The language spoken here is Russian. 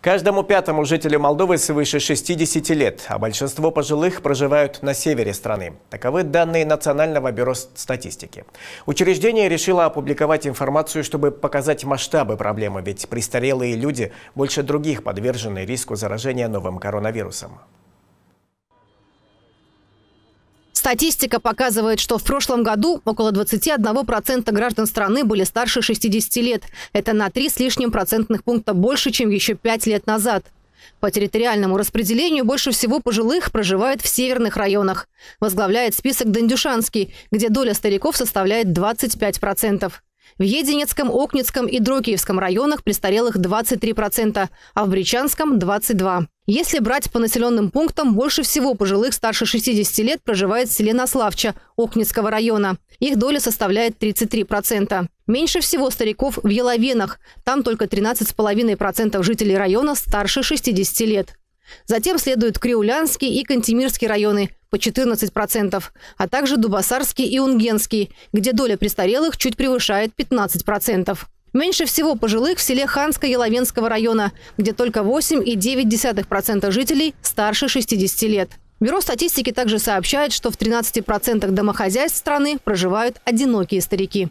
Каждому пятому жителю Молдовы свыше 60 лет, а большинство пожилых проживают на севере страны. Таковы данные Национального бюро статистики. Учреждение решило опубликовать информацию, чтобы показать масштабы проблемы, ведь престарелые люди больше других подвержены риску заражения новым коронавирусом. Статистика показывает, что в прошлом году около 21% граждан страны были старше 60 лет. Это на 3 с лишним процентных пункта больше, чем еще 5 лет назад. По территориальному распределению больше всего пожилых проживает в северных районах. Возглавляет список Дандюшанский, где доля стариков составляет 25%. В Единецком, Окницком и Дрокиевском районах престарелых 23%, а в Бричанском – 22%. Если брать по населенным пунктам, больше всего пожилых старше 60 лет проживает в селе Наславча Окнецкого района. Их доля составляет 33%. Меньше всего стариков в Еловенах. Там только 13,5% жителей района старше 60 лет. Затем следуют Криулянский и Кантемирский районы, по 14%, а также Дубасарский и Унгенский, где доля престарелых чуть превышает 15%. Меньше всего пожилых в селе ханско Яловенского района, где только 8,9% жителей старше 60 лет. Бюро статистики также сообщает, что в 13% домохозяйств страны проживают одинокие старики.